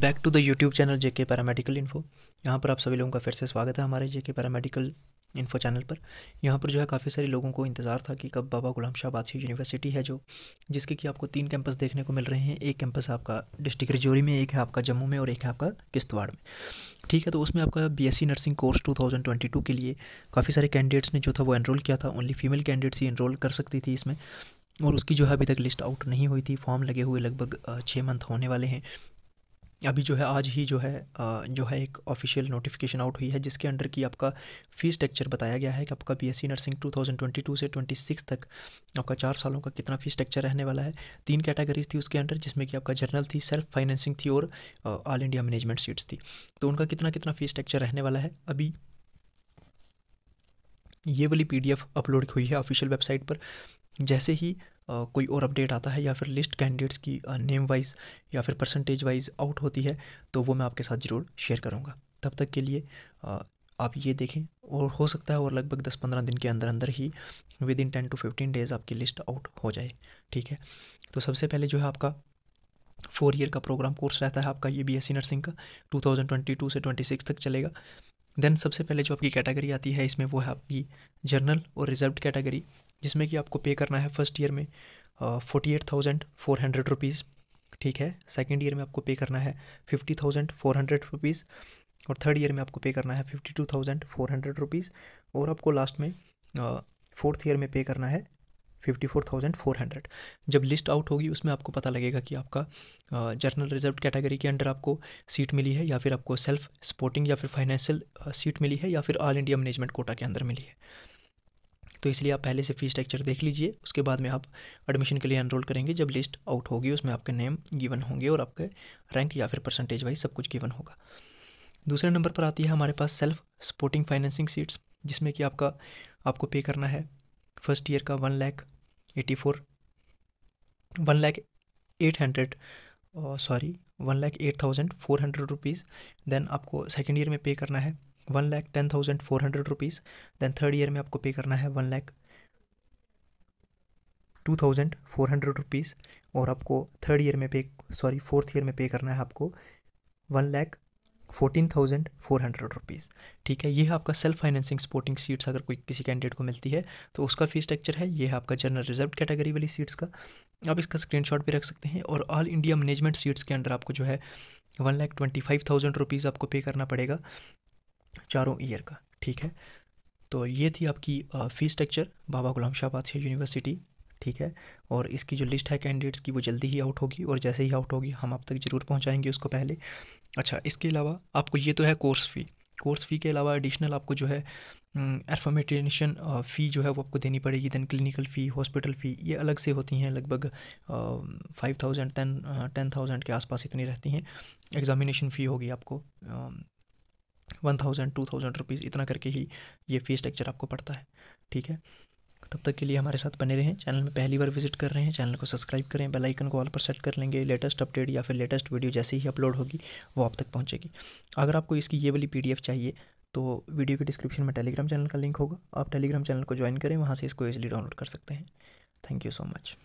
back to the YouTube channel JK paramedical info यहाँ पर आप सभी लोगों का फिर से स्वागत है हमारे जेके पैरामेडिकल इन्फो चैनल पर यहाँ पर जो है काफ़ी सारे लोगों को इंतज़ार था कि कब बाबा गुलाम शाह बादशाह यूनिवर्सिटी है जो जिसके कि आपको तीन कैंपस देखने को मिल रहे हैं एक कैंपस आपका डिस्ट्रिक्ट रजौरी में एक है आपका जम्मू में और एक है आपका किश्तवाड़ में ठीक है तो उसमें आपका बीएससी नर्सिंग कोर्स 2022 के लिए काफ़ी सारे कैंडिडेट्स ने जो था वो एनरोल किया था ओनली फीमेल कैंडिडेट्स ही एनरोल कर सकती थी इसमें और उसकी जो है अभी तक लिस्ट आउट नहीं हुई थी फॉर्म लगे हुए लगभग छः मंथ होने वाले हैं अभी जो है आज ही जो है जो है एक ऑफिशियल नोटिफिकेशन आउट हुई है जिसके अंडर की आपका फ़ीस स्ट्रक्चर बताया गया है कि आपका बीएससी नर्सिंग 2022 से 26 तक आपका चार सालों का कितना फ़ीस स्ट्रक्चर रहने वाला है तीन कैटेगरीज थी उसके अंडर जिसमें कि आपका जर्नल थी सेल्फ फाइनेंसिंग थी और ऑल इंडिया मैनेजमेंट सीट्स थी तो उनका कितना कितना फ़ीस स्ट्रक्चर रहने वाला है अभी ये वाली पी अपलोड हुई है ऑफिशियल वेबसाइट पर जैसे ही कोई और अपडेट आता है या फिर लिस्ट कैंडिडेट्स की नेम वाइज या फिर परसेंटेज वाइज आउट होती है तो वो मैं आपके साथ ज़रूर शेयर करूँगा तब तक के लिए आप ये देखें और हो सकता है और लगभग दस पंद्रह दिन के अंदर अंदर ही within ten to fifteen days आपकी लिस्ट आउट हो जाए ठीक है तो सबसे पहले जो है आपका फोर ईयर का प्रोग्राम कोर्स रहता है आपका ये बी एस सी नर्सिंग का टू थाउजेंड ट्वेंटी टू से ट्वेंटी सिक्स तक चलेगा देन सबसे पहले जो आपकी कैटेगरी आती है इसमें वो है आपकी जर्नल और रिजर्व कैटेगरी जिसमें कि आपको पे करना है फर्स्ट ईयर में forty eight thousand four hundred rupees ठीक है सेकेंड ईयर में आपको पे करना है fifty thousand four hundred rupees और थर्ड ईयर में आपको पे करना है fifty two thousand four hundred rupees और आपको लास्ट में फोर्थ ईयर में पे करना है fifty four thousand four hundred जब लिस्ट आउट होगी उसमें आपको पता लगेगा कि आपका जनरल रिजर्व कैटेगरी के अंडर आपको सीट मिली है या फिर आपको सेल्फ सपोर्टिंग या फिर फाइनेंशियल सीट मिली है या फिर ऑल इंडिया मैनेजमेंट कोटा के अंदर मिली है तो इसलिए आप पहले से फ़ी स्ट्रक्चर देख लीजिए उसके बाद में आप एडमिशन के लिए एनरोल करेंगे जब लिस्ट आउट होगी उसमें आपके नेम गिवन होंगे और आपके रैंक या फिर परसेंटेज वाइज सब कुछ गिवन होगा दूसरे नंबर पर आती है हमारे पास सेल्फ सपोर्टिंग फाइनेंसिंग सीट्स जिसमें कि आपका आपको पे करना है फर्स्ट ईयर का one lakh eighty four one lakh eight hundred sorry one lakh eight thousand four hundred rupees then आपको सेकेंड ईयर में पे करना है one lakh ten thousand four hundred rupees then third year में आपको पे करना है one lakh two thousand four hundred rupees और आपको थर्ड ईयर में पे सॉरी फोर्थ ईयर में पे करना है आपको one lakh fourteen thousand four hundred rupees ठीक है ये है आपका सेल्फ फाइनेंसिंग स्पोर्टिंग सीट्स अगर कोई किसी कैंडिडेट को मिलती है तो उसका फी स्ट्रक्चर है ये है आपका जनरल रिजर्व कैटेगरी वाली सीट्स का आप इसका स्क्रीनशॉट भी रख सकते हैं और ऑल इंडिया मैनेजमेंट सीट्स के अंडर आपको जो है one lakh twenty five thousand rupees आपको पे करना पड़ेगा चारों ईयर का ठीक है तो ये थी आपकी फ़ी स्ट्रक्चर बाबा गुलाम शाह बादशाह यूनिवर्सिटी ठीक है और इसकी जो लिस्ट है कैंडिडेट्स की वो जल्दी ही आउट होगी और जैसे ही आउट होगी हम आप तक ज़रूर पहुंचाएंगे उसको पहले अच्छा इसके अलावा आपको ये तो है कोर्स फ़ी कोर्स फ़ी के अलावा एडिशनल आपको जो है एफर्मेटेशन फ़ी जो है वो आपको देनी पड़ेगी then clinical fee hospital fee ये अलग से होती हैं लगभग five thousand ten ten thousand के आसपास इतनी रहती हैं एग्ज़ामिनेशन फ़ी होगी आपको one thousand two thousand rupees इतना करके ही ये फीस स्ट्रक्चर आपको पड़ता है ठीक है तब तक के लिए हमारे साथ बने रहें चैनल में पहली बार विजिट कर रहे हैं चैनल को सब्सक्राइब करें बेल आइकन को ऑल पर सेट कर लेंगे लेटेस्ट अपडेट या फिर लेटेस्ट वीडियो जैसे ही अपलोड होगी वो आप तक पहुंचेगी अगर आपको इसकी ये वाली पीडीएफ चाहिए तो वीडियो के डिस्क्रिप्शन में टेलीग्राम चैनल का लिंक होगा आप टेलीग्राम चैनल को ज्वाइन करें वहाँ से इसको ईजिली डाउनलोड कर सकते हैं थैंक यू सो मच